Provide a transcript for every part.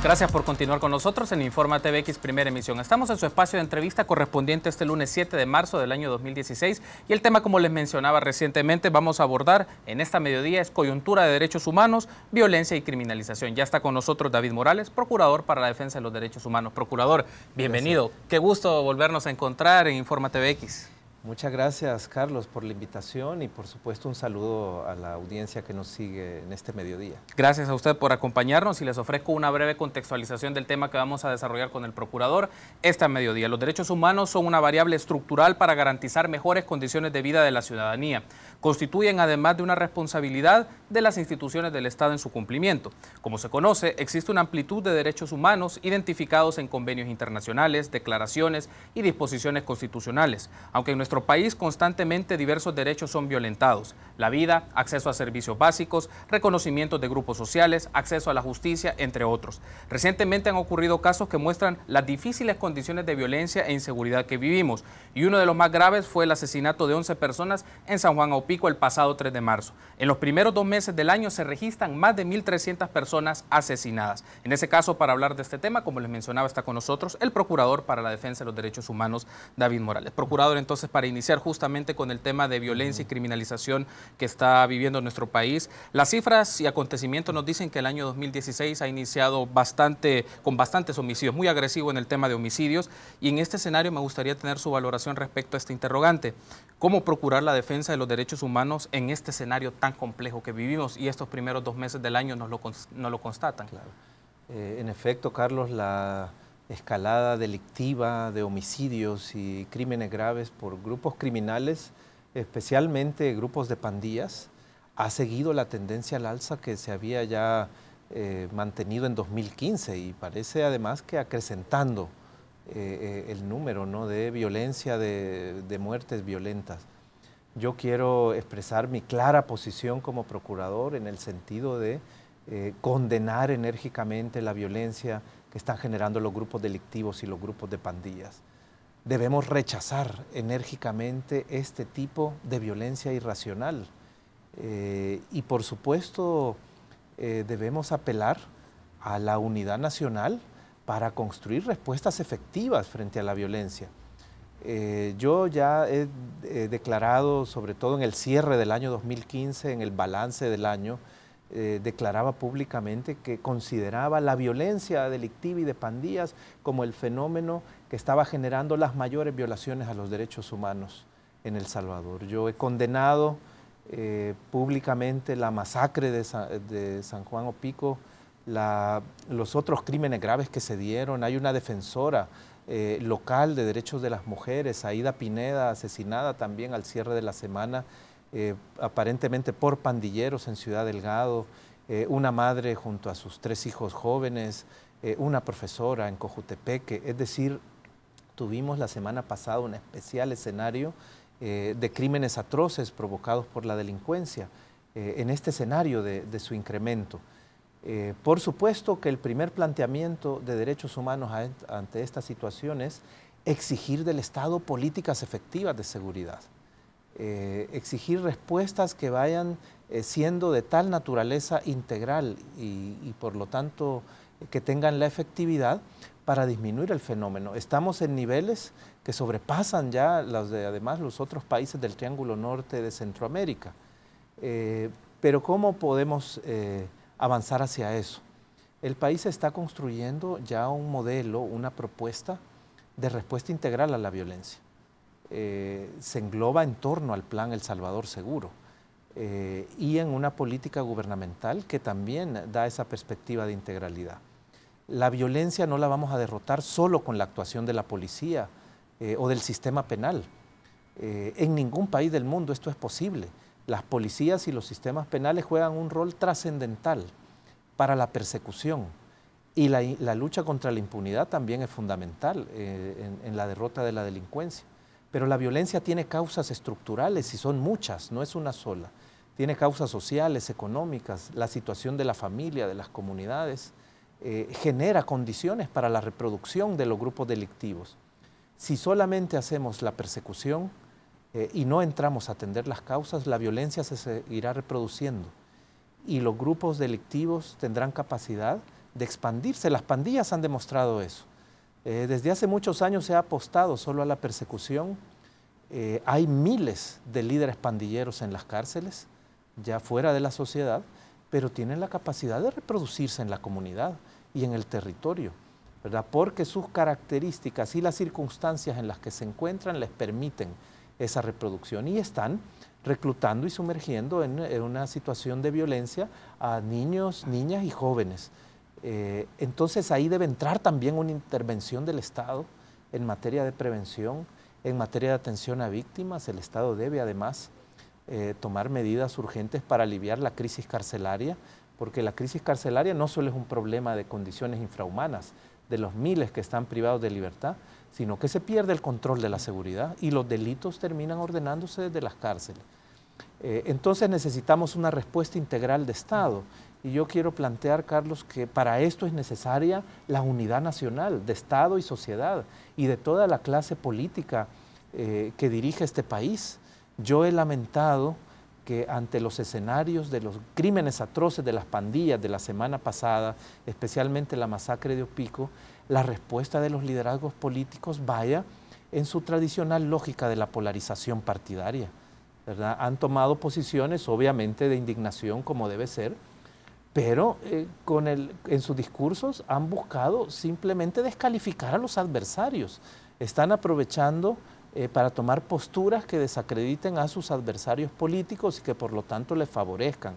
Gracias por continuar con nosotros en Informa TVX Primera Emisión. Estamos en su espacio de entrevista correspondiente este lunes 7 de marzo del año 2016 y el tema, como les mencionaba recientemente, vamos a abordar en esta mediodía es coyuntura de derechos humanos, violencia y criminalización. Ya está con nosotros David Morales, procurador para la defensa de los derechos humanos. Procurador, bienvenido. Qué gusto volvernos a encontrar en Informa TVX. Muchas gracias, Carlos, por la invitación y por supuesto un saludo a la audiencia que nos sigue en este mediodía. Gracias a usted por acompañarnos y les ofrezco una breve contextualización del tema que vamos a desarrollar con el procurador esta mediodía. Los derechos humanos son una variable estructural para garantizar mejores condiciones de vida de la ciudadanía. Constituyen además de una responsabilidad de las instituciones del Estado en su cumplimiento. Como se conoce, existe una amplitud de derechos humanos identificados en convenios internacionales, declaraciones y disposiciones constitucionales. Aunque en nuestro país constantemente diversos derechos son violentados. La vida, acceso a servicios básicos, reconocimiento de grupos sociales, acceso a la justicia, entre otros. Recientemente han ocurrido casos que muestran las difíciles condiciones de violencia e inseguridad que vivimos. Y uno de los más graves fue el asesinato de 11 personas en San Juan Aupico el pasado 3 de marzo. En los primeros dos meses del año se registran más de 1.300 personas asesinadas. En ese caso, para hablar de este tema, como les mencionaba, está con nosotros el Procurador para la Defensa de los Derechos Humanos, David Morales. Procurador, entonces, para iniciar justamente con el tema de violencia y criminalización que está viviendo nuestro país. Las cifras y acontecimientos nos dicen que el año 2016 ha iniciado bastante, con bastantes homicidios, muy agresivo en el tema de homicidios y en este escenario me gustaría tener su valoración respecto a este interrogante. ¿Cómo procurar la defensa de los derechos humanos en este escenario tan complejo que vivimos y estos primeros dos meses del año nos lo, constatan? Claro. Eh, en efecto, Carlos, la escalada delictiva de homicidios y crímenes graves por grupos criminales, especialmente grupos de pandillas, ha seguido la tendencia al alza que se había ya eh, mantenido en 2015 y parece además que acrecentando eh, eh, el número ¿no? de violencia, de, muertes violentas. Yo quiero expresar mi clara posición como procurador en el sentido de condenar enérgicamente la violencia, que están generando los grupos delictivos y los grupos de pandillas. Debemos rechazar enérgicamente este tipo de violencia irracional eh, y por supuesto eh, debemos apelar a la unidad nacional para construir respuestas efectivas frente a la violencia. Eh, yo ya he declarado, sobre todo en el cierre del año 2015, en el balance del año, eh, declaraba públicamente que consideraba la violencia delictiva y de pandillas como el fenómeno que estaba generando las mayores violaciones a los derechos humanos en El Salvador. Yo he condenado eh, públicamente la masacre de, San Juan Opico, los otros crímenes graves que se dieron. Hay una defensora eh, local de derechos de las mujeres, Aida Pineda, asesinada también al cierre de la semana eh, aparentemente por pandilleros en Ciudad Delgado, eh, una madre junto a sus tres hijos jóvenes, eh, una profesora en Cojutepeque. Es decir, tuvimos la semana pasada un especial escenario de crímenes atroces provocados por la delincuencia, en este escenario de, su incremento. por supuesto que el primer planteamiento de derechos humanos ante esta situación es exigir del Estado políticas efectivas de seguridad. Eh, exigir respuestas que vayan eh, siendo de tal naturaleza integral y, por lo tanto eh, que tengan la efectividad para disminuir el fenómeno. Estamos en niveles que sobrepasan ya los de además los otros países del Triángulo Norte de Centroamérica. pero ¿cómo podemos avanzar hacia eso? El país está construyendo ya un modelo, una propuesta de respuesta integral a la violencia eh, se engloba en torno al plan El Salvador Seguro eh, y en una política gubernamental que también da esa perspectiva de integralidad. La violencia no la vamos a derrotar solo con la actuación de la policía eh, o del sistema penal. en ningún país del mundo esto es posible. Las policías y los sistemas penales juegan un rol trascendental para la persecución, y la, lucha contra la impunidad también es fundamental en la derrota de la delincuencia. Pero la violencia tiene causas estructurales y son muchas, no es una sola. Tiene causas sociales, económicas, la situación de la familia, de las comunidades, eh, genera condiciones para la reproducción de los grupos delictivos. Si solamente hacemos la persecución eh, y no entramos a atender las causas, la violencia se seguirá reproduciendo y los grupos delictivos tendrán capacidad de expandirse. Las pandillas han demostrado eso. Eh, desde hace muchos años se ha apostado solo a la persecución. Eh, hay miles de líderes pandilleros en las cárceles, ya fuera de la sociedad, pero tienen la capacidad de reproducirse en la comunidad y en el territorio, ¿verdad? Porque sus características y las circunstancias en las que se encuentran les permiten esa reproducción y están reclutando y sumergiendo en una situación de violencia a niños, niñas y jóvenes. Eh, entonces ahí debe entrar también una intervención del Estado en materia de prevención, en materia de atención a víctimas. El Estado debe además eh, tomar medidas urgentes para aliviar la crisis carcelaria, porque la crisis carcelaria no solo es un problema de condiciones infrahumanas, de los miles que están privados de libertad, sino que se pierde el control de la seguridad y los delitos terminan ordenándose desde las cárceles. Eh, entonces necesitamos una respuesta integral de Estado. Y yo quiero plantear, Carlos, que para esto es necesaria la unidad nacional de Estado y sociedad y de toda la clase política eh, que dirige este país. Yo he lamentado que ante los escenarios de los crímenes atroces de las pandillas de la semana pasada, especialmente la masacre de Opico, la respuesta de los liderazgos políticos vaya en su tradicional lógica de la polarización partidaria. ¿verdad? Han tomado posiciones, obviamente, de indignación, como debe ser, pero eh, con el, en sus discursos han buscado simplemente descalificar a los adversarios. Están aprovechando eh, para tomar posturas que desacrediten a sus adversarios políticos y que por lo tanto les favorezcan.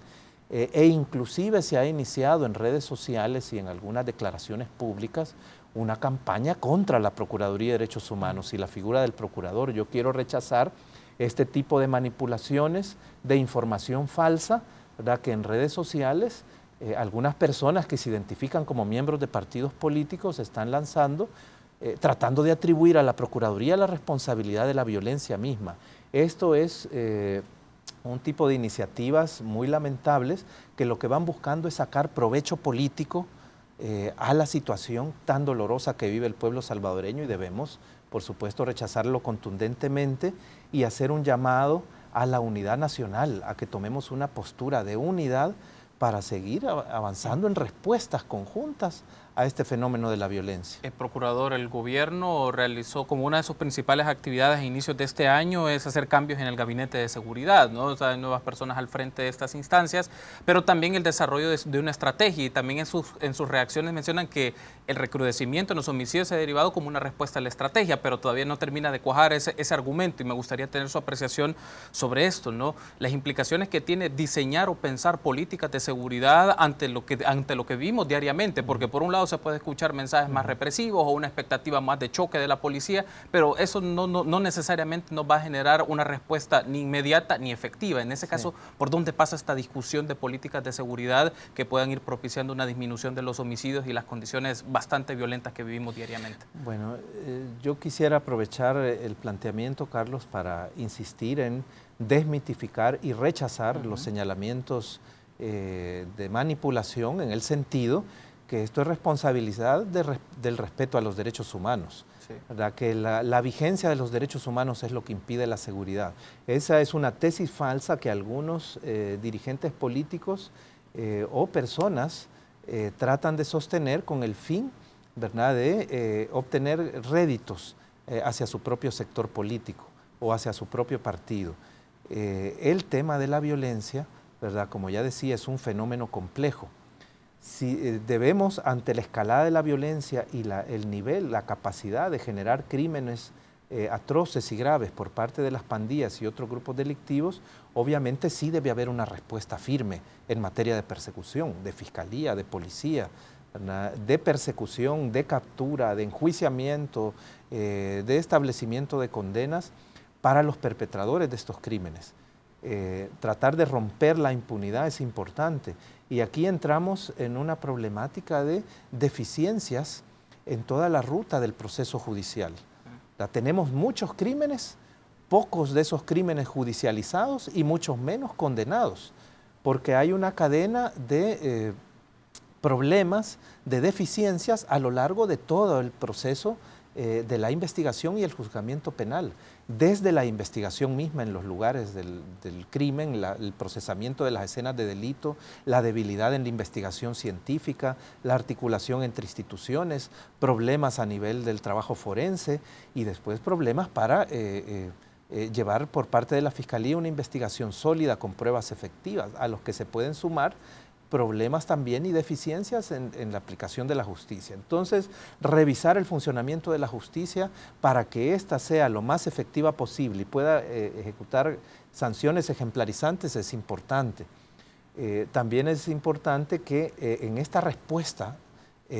Eh, e inclusive se ha iniciado en redes sociales y en algunas declaraciones públicas una campaña contra la Procuraduría de Derechos Humanos y la figura del procurador. Yo quiero rechazar este tipo de manipulaciones de información falsa ¿verdad? que en redes sociales eh, algunas personas que se identifican como miembros de partidos políticos están lanzando, eh, tratando de atribuir a la Procuraduría la responsabilidad de la violencia misma. Esto es eh, un tipo de iniciativas muy lamentables que lo que van buscando es sacar provecho político a la situación tan dolorosa que vive el pueblo salvadoreño y debemos, por supuesto, rechazarlo contundentemente y hacer un llamado a la unidad nacional, a que tomemos una postura de unidad para seguir avanzando en respuestas conjuntas a este fenómeno de la violencia. El procurador, el gobierno realizó como una de sus principales actividades a inicios de este año es hacer cambios en el gabinete de seguridad, ¿no? nuevas personas al frente de estas instancias, pero también el desarrollo de, una estrategia y también en sus, en sus reacciones mencionan que el recrudecimiento en los homicidios se ha derivado como una respuesta a la estrategia, pero todavía no termina de cuajar ese, ese argumento y me gustaría tener su apreciación sobre esto, ¿no? Las implicaciones que tiene diseñar o pensar políticas de seguridad ante lo que, ante lo que vimos diariamente, porque por un lado se puede escuchar mensajes más represivos o una expectativa más de choque de la policía, pero eso no, necesariamente nos va a generar una respuesta ni inmediata ni efectiva. En ese caso, ¿por dónde pasa esta discusión de políticas de seguridad que puedan ir propiciando una disminución de los homicidios y las condiciones bastante violentas que vivimos diariamente? Bueno, eh, yo quisiera aprovechar eh, el planteamiento, Carlos, para insistir en desmitificar y rechazar los señalamientos eh, de manipulación en el sentido que esto es responsabilidad del respeto a los derechos humanos, que la, vigencia de los derechos humanos es lo que impide la seguridad. Esa es una tesis falsa que algunos eh, dirigentes políticos eh, o personas eh, tratan de sostener con el fin ¿verdad? de obtener réditos hacia su propio sector político o hacia su propio partido. el tema de la violencia, como ya decía, es un fenómeno complejo si eh, debemos, ante la escalada de la violencia y la, el nivel, la capacidad de generar crímenes eh, atroces y graves por parte de las pandillas y otros grupos delictivos, obviamente sí debe haber una respuesta firme en materia de persecución, de fiscalía, de policía, de persecución, de captura, de enjuiciamiento, eh, de establecimiento de condenas para los perpetradores de estos crímenes. tratar de romper la impunidad es importante y aquí entramos en una problemática de deficiencias en toda la ruta del proceso judicial. tenemos muchos crímenes, pocos de esos crímenes judicializados y muchos menos condenados, porque hay una cadena de eh, problemas, de deficiencias a lo largo de todo el proceso eh, de la investigación y el juzgamiento penal desde la investigación misma en los lugares del, crimen, el procesamiento de las escenas de delito, la debilidad en la investigación científica, la articulación entre instituciones, problemas a nivel del trabajo forense y después problemas para eh, eh, eh, llevar por parte de la Fiscalía una investigación sólida con pruebas efectivas, a los que se pueden sumar problemas también y deficiencias en, la aplicación de la justicia. Entonces, revisar el funcionamiento de la justicia para que ésta sea lo más efectiva posible y pueda eh, ejecutar sanciones ejemplarizantes es importante. Eh, también es importante que eh, en esta respuesta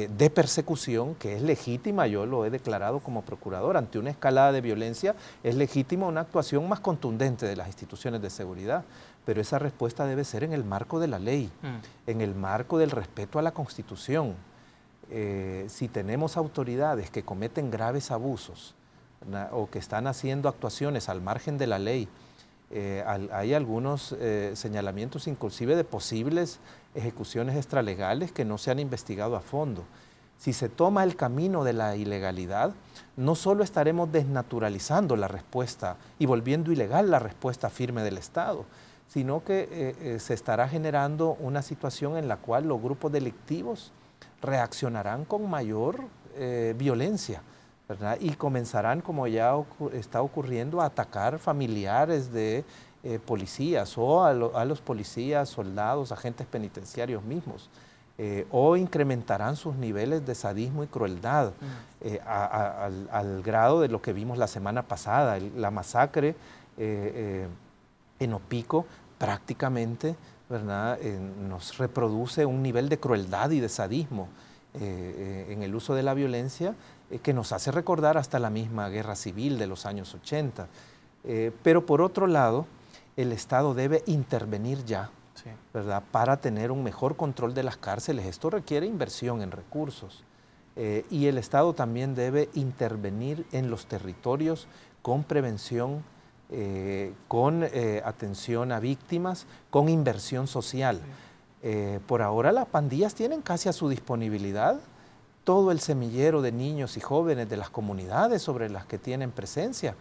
de persecución, que es legítima, yo lo he declarado como procurador, ante una escalada de violencia, es legítima una actuación más contundente de las instituciones de seguridad pero esa respuesta debe ser en el marco de la ley, mm. en el marco del respeto a la Constitución. Eh, si tenemos autoridades que cometen graves abusos o que están haciendo actuaciones al margen de la ley, eh, hay algunos eh, señalamientos inclusive de posibles ejecuciones extralegales que no se han investigado a fondo. Si se toma el camino de la ilegalidad, no solo estaremos desnaturalizando la respuesta y volviendo ilegal la respuesta firme del Estado, sino que eh, eh, se estará generando una situación en la cual los grupos delictivos reaccionarán con mayor eh, violencia y comenzarán, como ya está ocurriendo, a atacar familiares de policías o a, los policías, soldados, agentes penitenciarios mismos. o incrementarán sus niveles de sadismo y crueldad mm. al, grado de lo que vimos la semana pasada, la masacre en Opico, prácticamente ¿verdad? Eh, nos reproduce un nivel de crueldad y de sadismo eh, eh, en el uso de la violencia que nos hace recordar hasta la misma guerra civil de los años 80. pero por otro lado, el Estado debe intervenir ya, ¿verdad? Para tener un mejor control de las cárceles. Esto requiere inversión en recursos. y el Estado también debe intervenir en los territorios con prevención eh, con eh, atención a víctimas, con inversión social. Eh, por ahora las pandillas tienen casi a su disponibilidad todo el semillero de niños y jóvenes de las comunidades sobre las que tienen presencia.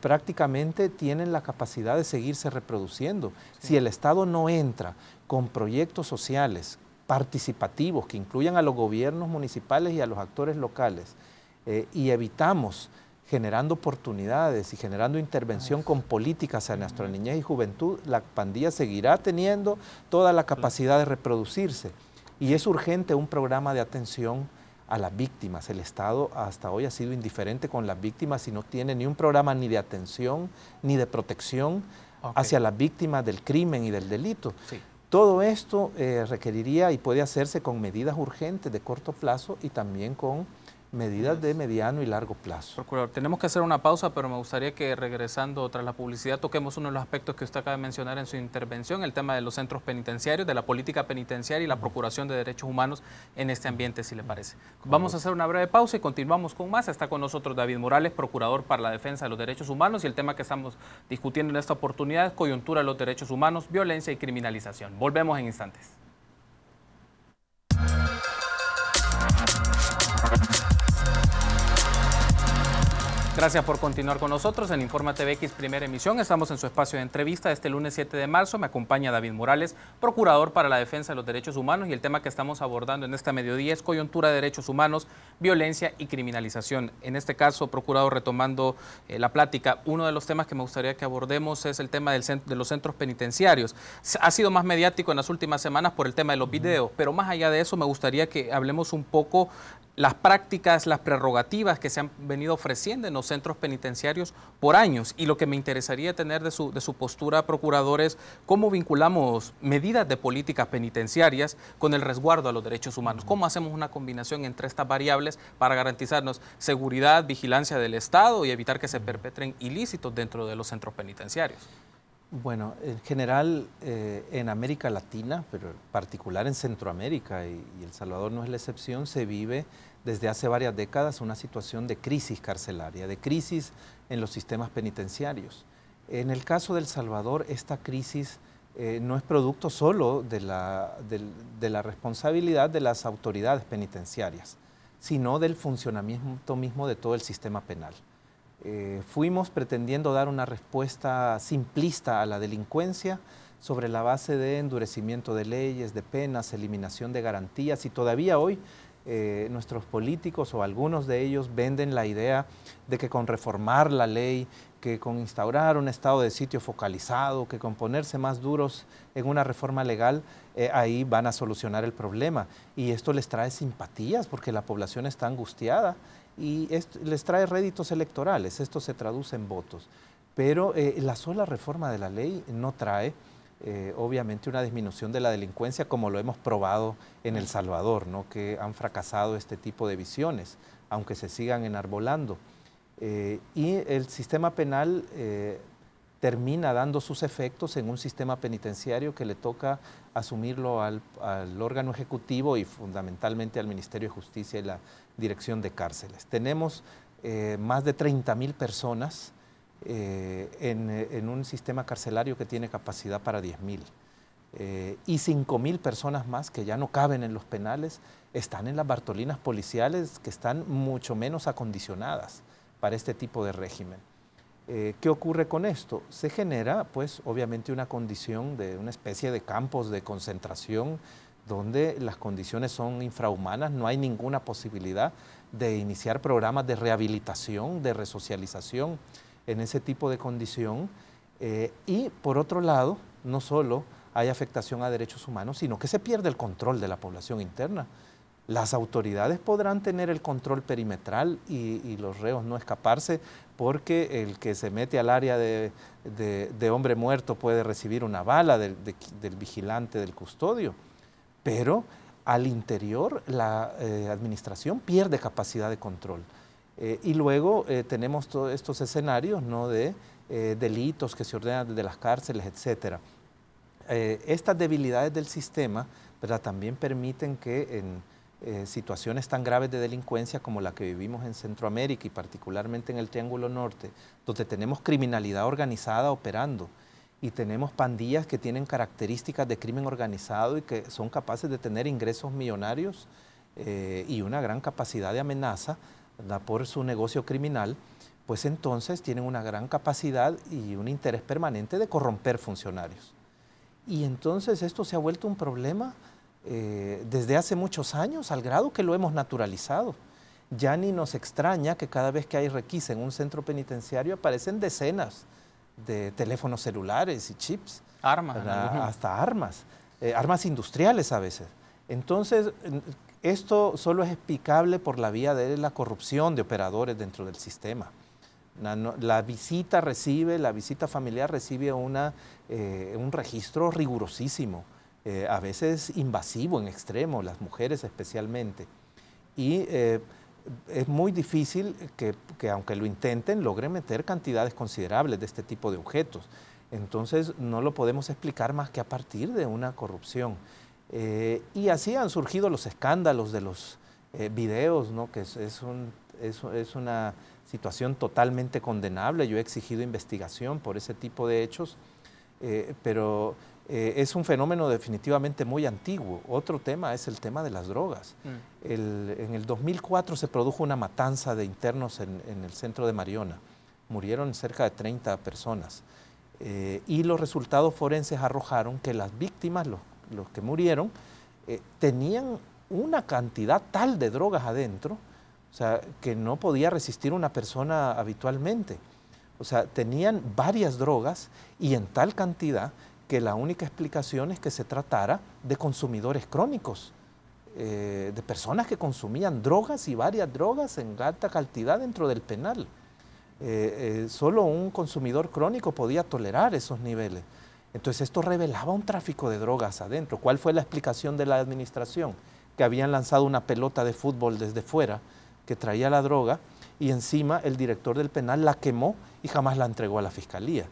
Prácticamente tienen la capacidad de seguirse reproduciendo. Si el Estado no entra con proyectos sociales participativos que incluyan a los gobiernos municipales y a los actores locales y evitamos generando oportunidades y generando intervención con políticas a nuestra niñez y juventud, la pandilla seguirá teniendo toda la capacidad de reproducirse. Y es urgente un programa de atención a las víctimas. El Estado hasta hoy ha sido indiferente con las víctimas y no tiene ni un programa ni de atención ni de protección hacia las víctimas del crimen y del delito. Todo esto eh, requeriría y puede hacerse con medidas urgentes de corto plazo y también con medidas de mediano y largo plazo. Procurador, tenemos que hacer una pausa, pero me gustaría que regresando tras la publicidad toquemos uno de los aspectos que usted acaba de mencionar en su intervención, el tema de los centros penitenciarios, de la política penitenciaria y la procuración de derechos humanos en este ambiente, si le parece. Vamos a hacer una breve pausa y continuamos con más. Está con nosotros David Morales, procurador para la defensa de los derechos humanos y el tema que estamos discutiendo en esta oportunidad es coyuntura de los derechos humanos, violencia y criminalización. Volvemos en instantes. Gracias por continuar con nosotros en Informa TVX primera emisión. Estamos en su espacio de entrevista este lunes 7 de marzo. Me acompaña David Morales, procurador para la defensa de los derechos humanos y el tema que estamos abordando en esta mediodía es coyuntura de derechos humanos, violencia y criminalización. En este caso, procurador, retomando eh, la plática, uno de los temas que me gustaría que abordemos es el tema de los centros penitenciarios. Ha sido más mediático en las últimas semanas por el tema de los videos, pero más allá de eso me gustaría que hablemos un poco las prácticas, las prerrogativas que se han venido ofreciendo en los centros penitenciarios por años. Y lo que me interesaría tener de su, postura, procurador, es cómo vinculamos medidas de políticas penitenciarias con el resguardo a los derechos humanos. ¿Cómo hacemos una combinación entre estas variables para garantizarnos seguridad, vigilancia del Estado y evitar que se perpetren ilícitos dentro de los centros penitenciarios? Bueno, en general eh, en América Latina, pero en particular en Centroamérica y, El Salvador no es la excepción, se vive desde hace varias décadas una situación de crisis carcelaria, de crisis en los sistemas penitenciarios. En el caso de El Salvador, esta crisis eh, no es producto solo de la responsabilidad de las autoridades penitenciarias, sino del funcionamiento mismo de todo el sistema penal. Eh, fuimos pretendiendo dar una respuesta simplista a la delincuencia sobre la base de endurecimiento de leyes, de penas, eliminación de garantías y todavía hoy eh, nuestros políticos o algunos de ellos venden la idea de que con reformar la ley, que con instaurar un estado de sitio focalizado, que con ponerse más duros en una reforma legal, eh, ahí van a solucionar el problema. Y esto les trae simpatías porque la población está angustiada y les trae réditos electorales, esto se traduce en votos. Pero eh, la sola reforma de la ley no trae, eh, obviamente, una disminución de la delincuencia como lo hemos probado en El Salvador, ¿no? que han fracasado este tipo de visiones, aunque se sigan enarbolando. Eh, y el sistema penal termina dando sus efectos en un sistema penitenciario que le toca asumirlo al, órgano ejecutivo y fundamentalmente al Ministerio de Justicia y la Dirección de Cárceles. Tenemos eh, más de 30.000 personas eh, en, un sistema carcelario que tiene capacidad para 10.000. Eh, y 5.000 personas más que ya no caben en los penales están en las Bartolinas policiales que están mucho menos acondicionadas para este tipo de régimen. Eh, ¿Qué ocurre con esto? Se genera, pues, obviamente una condición de una especie de campos de concentración donde las condiciones son infrahumanas, no hay ninguna posibilidad de iniciar programas de rehabilitación, de resocialización en ese tipo de condición. Eh, y por otro lado, no solo hay afectación a derechos humanos, sino que se pierde el control de la población interna. Las autoridades podrán tener el control perimetral y los reos no escaparse porque el que se mete al área de, hombre muerto puede recibir una bala del, vigilante, del custodio, pero al interior la eh, administración pierde capacidad de control. Eh, y luego eh, tenemos todos estos escenarios de delitos que se ordenan desde las cárceles, etc. estas debilidades del sistema también permiten que en, eh, situaciones tan graves de delincuencia como la que vivimos en Centroamérica y particularmente en el Triángulo Norte, donde tenemos criminalidad organizada operando y tenemos pandillas que tienen características de crimen organizado y que son capaces de tener ingresos millonarios eh, y una gran capacidad de amenaza por su negocio criminal, pues entonces tienen una gran capacidad y un interés permanente de corromper funcionarios. Y entonces esto se ha vuelto un problema eh, desde hace muchos años, al grado que lo hemos naturalizado. Ya ni nos extraña que cada vez que hay requis en un centro penitenciario aparecen decenas de teléfonos celulares y chips. Armas. Hasta armas, eh, armas industriales a veces. Entonces, esto solo es explicable por la vía de la corrupción de operadores dentro del sistema. La, visita recibe, la visita familiar recibe eh, un registro rigurosísimo eh, a veces invasivo en extremo, las mujeres especialmente. Y eh, es muy difícil que, que, aunque lo intenten, logren meter cantidades considerables de este tipo de objetos. Entonces no lo podemos explicar más que a partir de una corrupción. Eh, y así han surgido los escándalos de los videos, ¿no? que es, es, un, es, es una situación totalmente condenable. Yo he exigido investigación por ese tipo de hechos, pero eh, es un fenómeno definitivamente muy antiguo. Otro tema es el tema de las drogas. Mm. en el 2004 se produjo una matanza de internos en, el centro de Mariona. Murieron cerca de 30 personas. Eh, y los resultados forenses arrojaron que las víctimas, los, que murieron, eh, tenían una cantidad tal de drogas adentro, o sea, que no podía resistir una persona habitualmente. O sea, tenían varias drogas y en tal cantidad que la única explicación es que se tratara de consumidores crónicos, eh, de personas que consumían drogas y varias drogas en alta cantidad dentro del penal. Eh, eh, solo un consumidor crónico podía tolerar esos niveles. Entonces esto revelaba un tráfico de drogas adentro. ¿Cuál fue la explicación de la administración? Que habían lanzado una pelota de fútbol desde fuera que traía la droga y encima el director del penal la quemó y jamás la entregó a la fiscalía.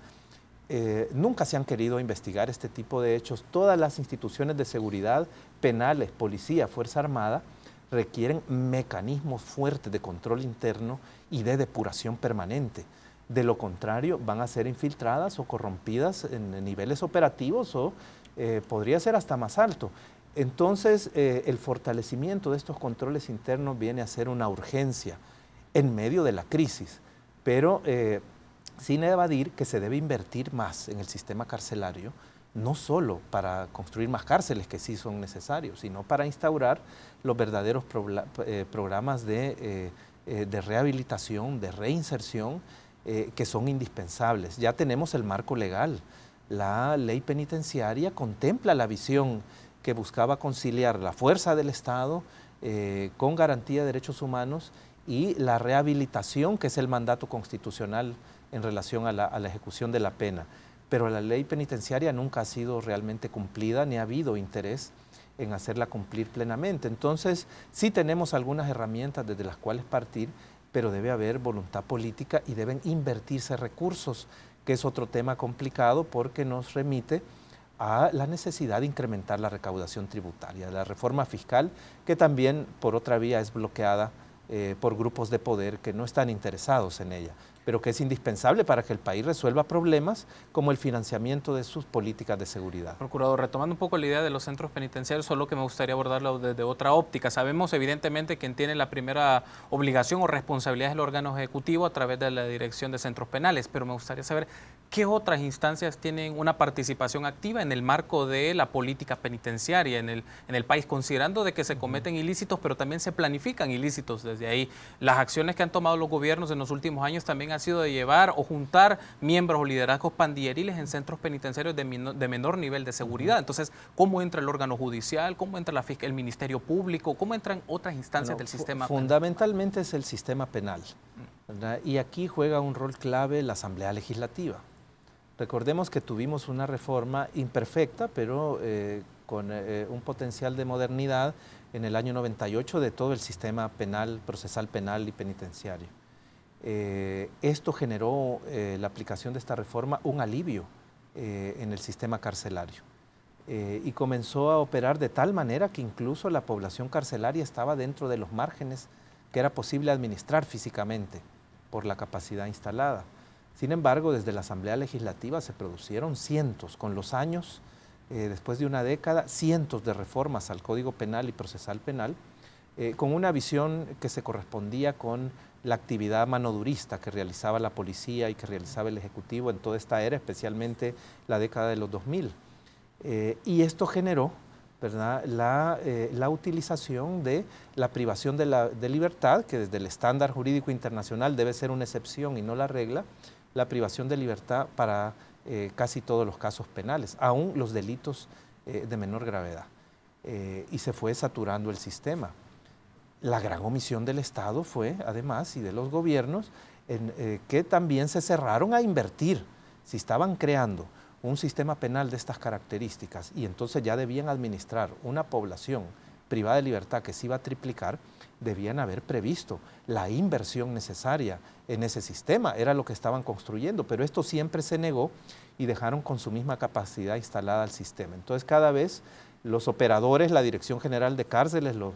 Eh, nunca se han querido investigar este tipo de hechos. Todas las instituciones de seguridad, penales, policía, Fuerza Armada, requieren mecanismos fuertes de control interno y de depuración permanente. De lo contrario, van a ser infiltradas o corrompidas en niveles operativos o eh, podría ser hasta más alto. Entonces, eh, el fortalecimiento de estos controles internos viene a ser una urgencia en medio de la crisis. Pero sin evadir que se debe invertir más en el sistema carcelario, no solo para construir más cárceles que sí son necesarios, sino para instaurar los verdaderos eh, programas eh, eh, de, rehabilitación, de reinserción, que son indispensables. Ya tenemos el marco legal. La ley penitenciaria contempla la visión que buscaba conciliar la fuerza del Estado con garantía de derechos humanos y la rehabilitación, que es el mandato constitucional en relación a la, ejecución de la pena. Pero la ley penitenciaria nunca ha sido realmente cumplida ni ha habido interés en hacerla cumplir plenamente. Entonces, sí tenemos algunas herramientas desde las cuales partir, pero debe haber voluntad política y deben invertirse recursos, que es otro tema complicado porque nos remite a la necesidad de incrementar la recaudación tributaria, la reforma fiscal, que también por otra vía es bloqueada eh, por grupos de poder que no están interesados en ella pero que es indispensable para que el país resuelva problemas como el financiamiento de sus políticas de seguridad. Procurador, retomando un poco la idea de los centros penitenciarios, solo que me gustaría abordarlo desde otra óptica. Sabemos evidentemente quien tiene la primera obligación o responsabilidad es el órgano ejecutivo a través de la Dirección de Centros Penales, pero me gustaría saber qué otras instancias tienen una participación activa en el marco de la política penitenciaria en el, en el país, considerando de que se cometen ilícitos, pero también se planifican ilícitos desde ahí. Las acciones que han tomado los gobiernos en los últimos años también ha sido de llevar o juntar miembros o liderazgos pandilleriles en centros penitenciarios de, menor nivel de seguridad. Entonces, ¿cómo entra el órgano judicial? ¿Cómo entra la el Ministerio Público? ¿Cómo entran otras instancias del sistema? Fundamentalmente es el sistema penal. Mm. Y aquí juega un rol clave la Asamblea Legislativa. Recordemos que tuvimos una reforma imperfecta, pero eh, con eh, un potencial de modernidad en el año 98 de todo el sistema penal, procesal penal y penitenciario. Eh, esto generó eh, la aplicación de esta reforma un alivio eh, en el sistema carcelario y comenzó a operar de tal manera que incluso la población carcelaria estaba dentro de los márgenes que era posible administrar físicamente por la capacidad instalada. Sin embargo, desde la Asamblea Legislativa se produjeron cientos, con los años, después de una década, cientos de reformas al Código Penal y Procesal Penal, con una visión que se correspondía con la actividad manodurista que realizaba la policía y que realizaba el Ejecutivo en toda esta era, especialmente la década de los 2000. Eh, y esto generó eh, La, utilización de la privación de, libertad, que desde el estándar jurídico internacional debe ser una excepción y no la regla, la privación de libertad para eh, casi todos los casos penales, aún los delitos de menor gravedad. y se fue saturando el sistema. La gran omisión del Estado fue, además, y de los gobiernos, eh, que también se cerraron a invertir. Si estaban creando un sistema penal de estas características y entonces ya debían administrar una población privada de libertad que se iba a triplicar, debían haber previsto la inversión necesaria en ese sistema, era lo que estaban construyendo, pero esto siempre se negó y dejaron con su misma capacidad instalada el sistema. Entonces cada vez los operadores, la Dirección General de Cárceles, los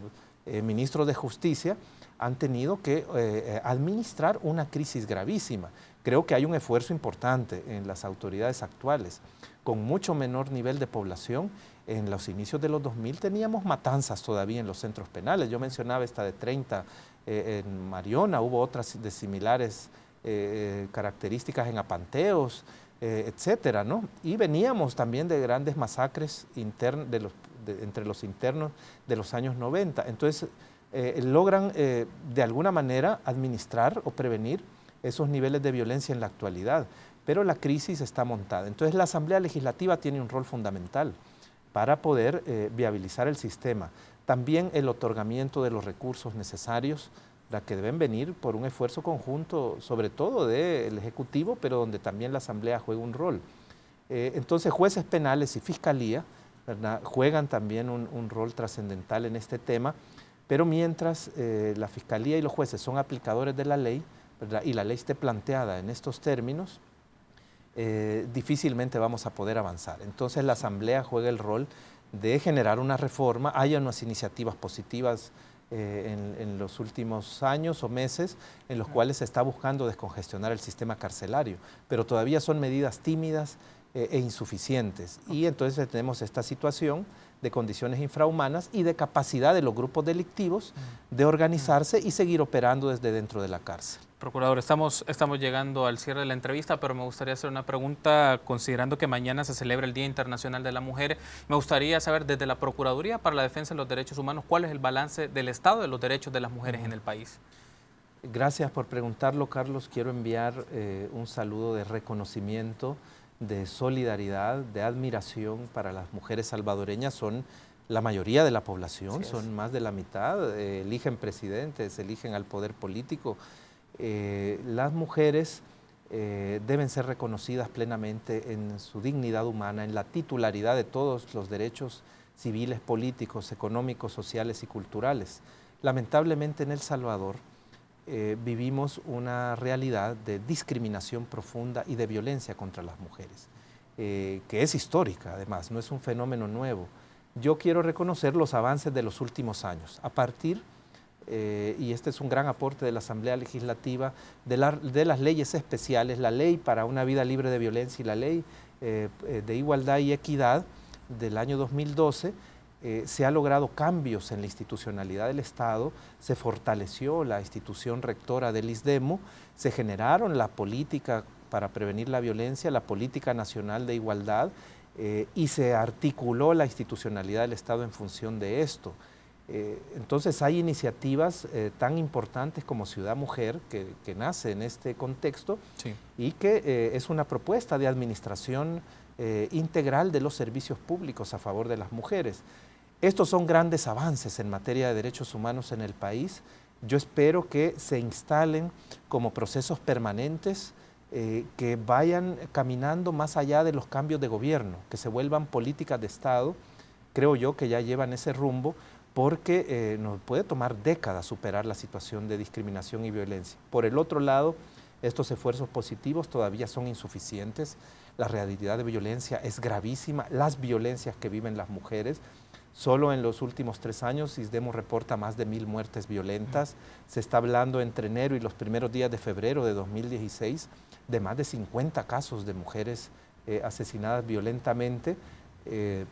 eh, ministros de Justicia han tenido que eh, eh, administrar una crisis gravísima. Creo que hay un esfuerzo importante en las autoridades actuales. Con mucho menor nivel de población, en los inicios de los 2000 teníamos matanzas todavía en los centros penales. Yo mencionaba esta de 30 en Mariona, hubo otras de similares características en Apanteos, etcétera, ¿no? Y veníamos también de grandes masacres de los entre los internos de los años 90. Entonces, eh, logran eh, de alguna manera administrar o prevenir esos niveles de violencia en la actualidad, pero la crisis está montada. Entonces, la Asamblea Legislativa tiene un rol fundamental para poder eh, viabilizar el sistema. También el otorgamiento de los recursos necesarios la que deben venir por un esfuerzo conjunto, sobre todo del Ejecutivo, pero donde también la Asamblea juega un rol. entonces, jueces penales y fiscalía juegan también un, rol trascendental en este tema, pero mientras eh, la Fiscalía y los jueces son aplicadores de la ley y la ley esté planteada en estos términos, eh, difícilmente vamos a poder avanzar. Entonces la Asamblea juega el rol de generar una reforma, hay unas iniciativas positivas eh, en, en, los últimos años o meses en los cuales se está buscando descongestionar el sistema carcelario, pero todavía son medidas tímidas, eh, e insuficientes. Y entonces tenemos esta situación de condiciones infrahumanas y de capacidad de los grupos delictivos mm. de organizarse y seguir operando desde dentro de la cárcel. Procurador, estamos, estamos llegando al cierre de la entrevista, pero me gustaría hacer una pregunta, considerando que mañana se celebra el Día Internacional de la Mujer. Me gustaría saber desde la Procuraduría para la Defensa de los Derechos Humanos, ¿cuál es el balance del estado de los derechos de las mujeres en mm. el país? Gracias por preguntarlo, Carlos. Quiero enviar eh, un saludo de reconocimiento de solidaridad, de admiración para las mujeres salvadoreñas son la mayoría de la población, son más de la mitad, eh, eligen presidentes, eligen al poder político. Eh, las mujeres eh, deben ser reconocidas plenamente en su dignidad humana, en la titularidad de todos los derechos civiles, políticos, económicos, sociales y culturales. Lamentablemente en El Salvador, eh, vivimos una realidad de discriminación profunda y de violencia contra las mujeres, eh, que es histórica además, no es un fenómeno nuevo. Yo quiero reconocer los avances de los últimos años, a partir, eh, y este es un gran aporte de la Asamblea Legislativa, de, las leyes especiales, la ley para una vida libre de violencia y la ley de igualdad y equidad del año 2012, eh, se ha logrado cambios en la institucionalidad del Estado, se fortaleció la institución rectora del ISDEMO, se generaron la política para prevenir la violencia, la política nacional de igualdad eh, y se articuló la institucionalidad del Estado en función de esto. Eh, entonces hay iniciativas tan importantes como Ciudad Mujer que, nace en este contexto y que es una propuesta de administración integral de los servicios públicos a favor de las mujeres. Estos son grandes avances en materia de derechos humanos en el país. Yo espero que se instalen como procesos permanentes eh, que vayan caminando más allá de los cambios de gobierno, que se vuelvan políticas de Estado. Creo yo que ya llevan ese rumbo porque eh, nos puede tomar décadas superar la situación de discriminación y violencia. Por el otro lado, estos esfuerzos positivos todavía son insuficientes. La realidad de violencia es gravísima, las violencias que viven las mujeres Solo en los últimos tres años, SISDEMO reporta más de mil muertes violentas. Se está hablando entre enero y los primeros días de febrero de 2016 de más de 50 casos de mujeres eh, asesinadas violentamente. Eh,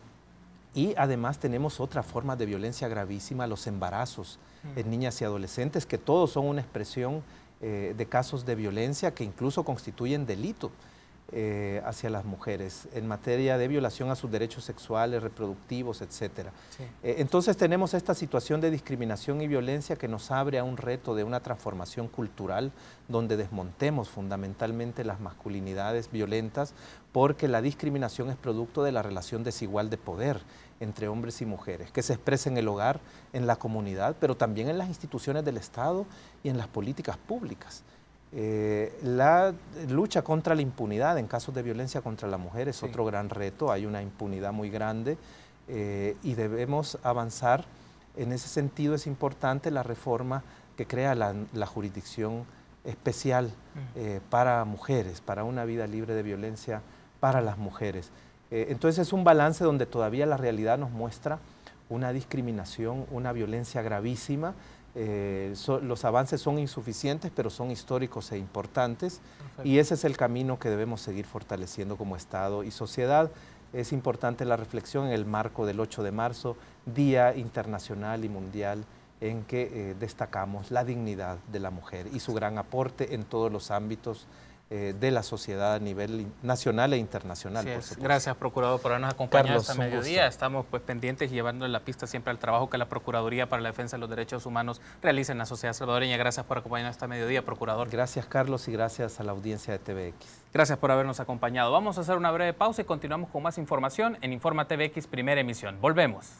y además tenemos otra forma de violencia gravísima, los embarazos en niñas y adolescentes, que todos son una expresión eh, de casos de violencia que incluso constituyen delito. Eh, hacia las mujeres en materia de violación a sus derechos sexuales, reproductivos, etc. Eh, entonces tenemos esta situación de discriminación y violencia que nos abre a un reto de una transformación cultural donde desmontemos fundamentalmente las masculinidades violentas porque la discriminación es producto de la relación desigual de poder entre hombres y mujeres, que se expresa en el hogar, en la comunidad, pero también en las instituciones del Estado y en las políticas públicas. Eh, la lucha contra la impunidad en casos de violencia contra la mujer es otro gran reto, hay una impunidad muy grande eh, y debemos avanzar. En ese sentido es importante la reforma que crea la, jurisdicción especial mm. eh, para mujeres, para una vida libre de violencia para las mujeres. entonces es un balance donde todavía la realidad nos muestra una discriminación, una violencia gravísima eh, los avances son insuficientes, pero son históricos e importantes y ese es el camino que debemos seguir fortaleciendo como Estado y sociedad. Es importante la reflexión en el marco del 8 de marzo, Día Internacional y Mundial en que eh, destacamos la dignidad de la mujer y su gran aporte en todos los ámbitos eh, de la sociedad a nivel nacional e internacional. Gracias, Procurador, por habernos acompañado hasta mediodía. Estamos pues pendientes y llevando la pista siempre al trabajo que la Procuraduría para la Defensa de los Derechos Humanos realiza en la sociedad salvadoreña. Gracias por acompañarnos hasta mediodía, Procurador. Gracias, Carlos, y gracias a la audiencia de TVX. Gracias por habernos acompañado. Vamos a hacer una breve pausa y continuamos con más información en Informa TVX Primera Emisión. Volvemos.